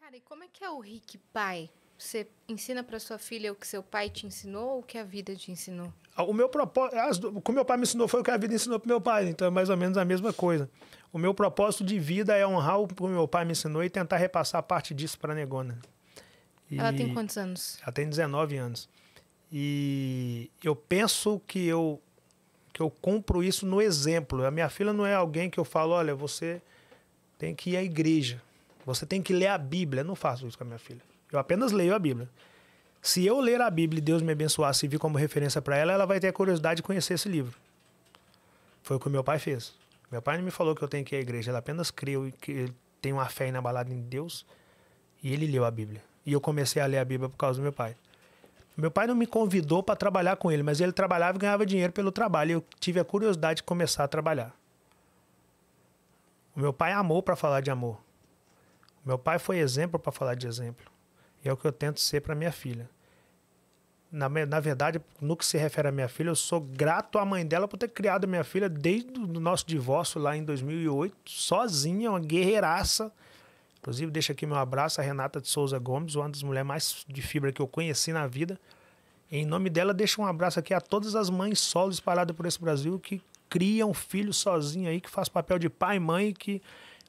Cara, e como é que é o Rick pai? Você ensina para sua filha o que seu pai te ensinou ou o que a vida te ensinou? Ah, o meu propósito, o que meu pai me ensinou foi o que a vida ensinou para meu pai, então é mais ou menos a mesma coisa. O meu propósito de vida é honrar o que meu pai me ensinou e tentar repassar parte disso para a Negona. E ela tem quantos anos? Ela tem 19 anos. E eu penso que eu que eu compro isso no exemplo. A minha filha não é alguém que eu falo, olha, você tem que ir à igreja. Você tem que ler a Bíblia. Eu não faço isso com a minha filha. Eu apenas leio a Bíblia. Se eu ler a Bíblia e Deus me abençoar se vir como referência para ela, ela vai ter a curiosidade de conhecer esse livro. Foi o que meu pai fez. Meu pai não me falou que eu tenho que ir à igreja, ele apenas creu e que ele tem uma fé inabalada em Deus e ele leu a Bíblia. E eu comecei a ler a Bíblia por causa do meu pai. Meu pai não me convidou para trabalhar com ele, mas ele trabalhava e ganhava dinheiro pelo trabalho. E eu tive a curiosidade de começar a trabalhar. O meu pai amou para falar de amor. Meu pai foi exemplo para falar de exemplo. E é o que eu tento ser para minha filha. Na, na verdade, no que se refere à minha filha, eu sou grato à mãe dela por ter criado minha filha desde o nosso divórcio lá em 2008, sozinha, uma guerreiraça. Inclusive, deixa aqui meu abraço a Renata de Souza Gomes, uma das mulheres mais de fibra que eu conheci na vida. Em nome dela, deixa um abraço aqui a todas as mães solos espalhadas por esse Brasil que criam filhos filho sozinha aí, que faz papel de pai e mãe, que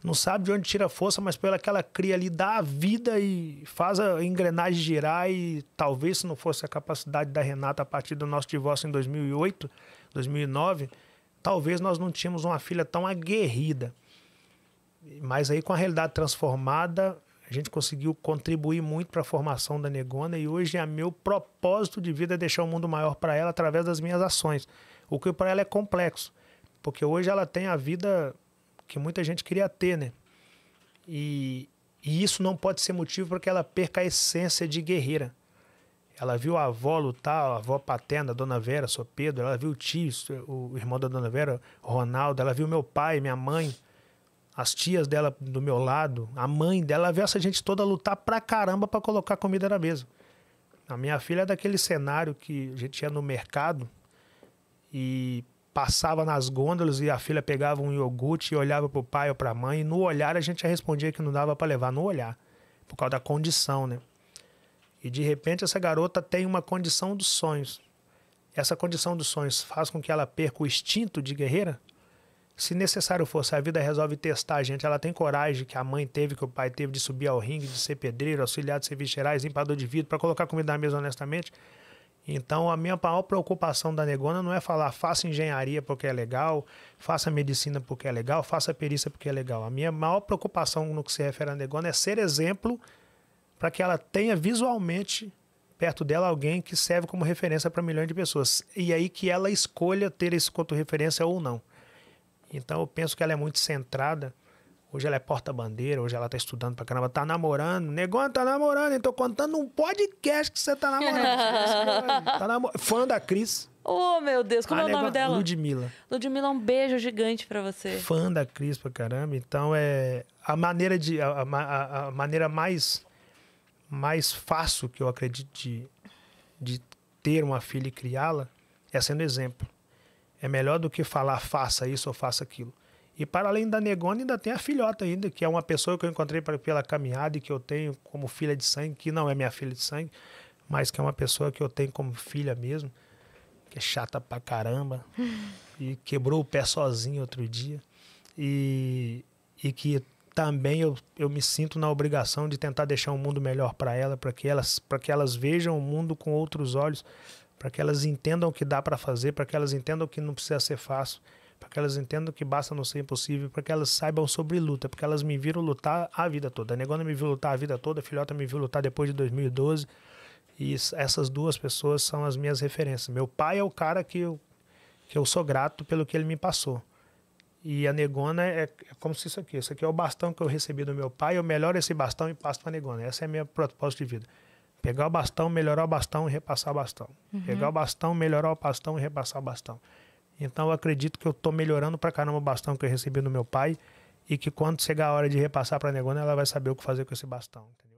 não sabe de onde tira força, mas pela que ela cria ali, dá a vida e faz a engrenagem girar. E talvez se não fosse a capacidade da Renata a partir do nosso divórcio em 2008, 2009, talvez nós não tínhamos uma filha tão aguerrida. Mas aí, com a realidade transformada, a gente conseguiu contribuir muito para a formação da Negona e hoje é meu propósito de vida é deixar o mundo maior para ela através das minhas ações. O que para ela é complexo, porque hoje ela tem a vida que muita gente queria ter, né? E, e isso não pode ser motivo para que ela perca a essência de guerreira. Ela viu a avó lutar, a avó paterna, a dona Vera, sou Pedro, ela viu o tio, o irmão da dona Vera, Ronaldo, ela viu meu pai, minha mãe, as tias dela do meu lado, a mãe dela, ela viu essa gente toda lutar pra caramba para colocar comida na mesa. A minha filha é daquele cenário que a gente ia no mercado e passava nas gôndolas e a filha pegava um iogurte e olhava pro pai ou pra mãe. E no olhar a gente já respondia que não dava para levar, no olhar, por causa da condição, né? E de repente essa garota tem uma condição dos sonhos. Essa condição dos sonhos faz com que ela perca o instinto de guerreira? Se necessário fosse, a vida resolve testar a gente. Ela tem coragem que a mãe teve, que o pai teve, de subir ao ringue, de ser pedreiro, auxiliar de serviços gerais, limpador de vidro, para colocar comida na mesa honestamente. Então, a minha maior preocupação da Negona não é falar faça engenharia porque é legal, faça medicina porque é legal, faça perícia porque é legal. A minha maior preocupação no que se refere à Negona é ser exemplo para que ela tenha visualmente perto dela alguém que serve como referência para milhões de pessoas. E aí que ela escolha ter esse quanto referência ou não. Então, eu penso que ela é muito centrada Hoje ela é porta-bandeira, hoje ela tá estudando pra caramba, tá namorando. Negócio tá namorando, eu tô contando um podcast que você tá namorando. tá namor... Fã da Cris. Oh, meu Deus, como a ah, é o nome dela? Ludmilla. Ludmilla, um beijo gigante pra você. Fã da Cris pra caramba. Então, é... A maneira de... A, a, a maneira mais... Mais fácil que eu acredito de... De ter uma filha e criá-la é sendo exemplo. É melhor do que falar faça isso ou faça aquilo e para além da Negona, ainda tem a filhota ainda, que é uma pessoa que eu encontrei pela caminhada e que eu tenho como filha de sangue, que não é minha filha de sangue, mas que é uma pessoa que eu tenho como filha mesmo, que é chata pra caramba, e quebrou o pé sozinho outro dia. E, e que também eu, eu me sinto na obrigação de tentar deixar um mundo melhor para ela, para que elas para que elas vejam o mundo com outros olhos, para que elas entendam o que dá para fazer, para que elas entendam que não precisa ser fácil para que elas entendam que basta não ser impossível, para que elas saibam sobre luta, porque elas me viram lutar a vida toda. A Negona me viu lutar a vida toda, a Filhota me viu lutar depois de 2012. E essas duas pessoas são as minhas referências. Meu pai é o cara que eu, que eu sou grato pelo que ele me passou. E a negona é, é como se isso aqui, isso aqui é o bastão que eu recebi do meu pai, eu melhoro esse bastão e passo para a negona. Essa é a minha propósito de vida. Pegar o bastão, melhorar o bastão e repassar o bastão. Uhum. Pegar o bastão, melhorar o bastão e repassar o bastão. Então eu acredito que eu tô melhorando pra caramba o bastão que eu recebi do meu pai e que quando chegar a hora de repassar pra negona, ela vai saber o que fazer com esse bastão, entendeu?